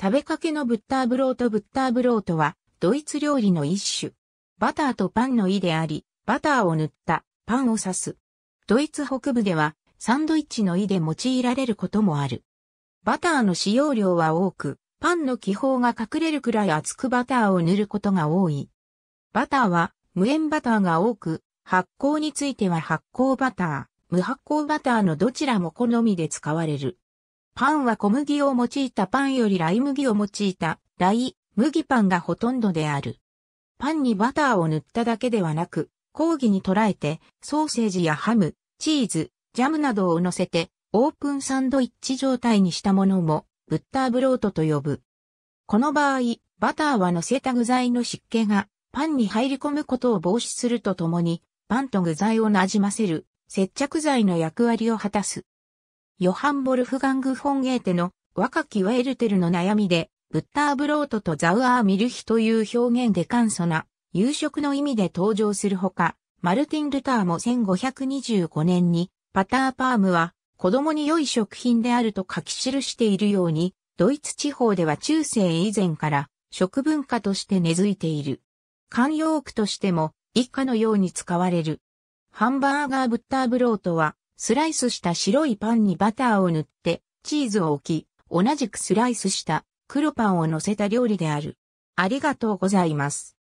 食べかけのブッターブロートブッターブロートは、ドイツ料理の一種。バターとパンの意であり、バターを塗ったパンを指す。ドイツ北部では、サンドイッチの意で用いられることもある。バターの使用量は多く、パンの気泡が隠れるくらい厚くバターを塗ることが多い。バターは無塩バターが多く、発酵については発酵バター、無発酵バターのどちらも好みで使われる。パンは小麦を用いたパンよりライ麦を用いたライ麦パンがほとんどである。パンにバターを塗っただけではなく、講義に捉えてソーセージやハム、チーズ、ジャムなどを乗せてオープンサンドイッチ状態にしたものもブッターブロートと呼ぶ。この場合、バターは乗せた具材の湿気がパンに入り込むことを防止するとともに、パンと具材をなじませる接着剤の役割を果たす。ヨハン・ボルフガング・フォンゲーテの若きワエルテルの悩みで、ブッターブロートとザウアー・ミルヒという表現で簡素な夕食の意味で登場するほか、マルティン・ルターも1525年にパター・パームは子供に良い食品であると書き記しているように、ドイツ地方では中世以前から食文化として根付いている。慣用句としても一家のように使われる。ハンバーガーブッターブロートはスライスした白いパンにバターを塗って、チーズを置き、同じくスライスした黒パンを乗せた料理である。ありがとうございます。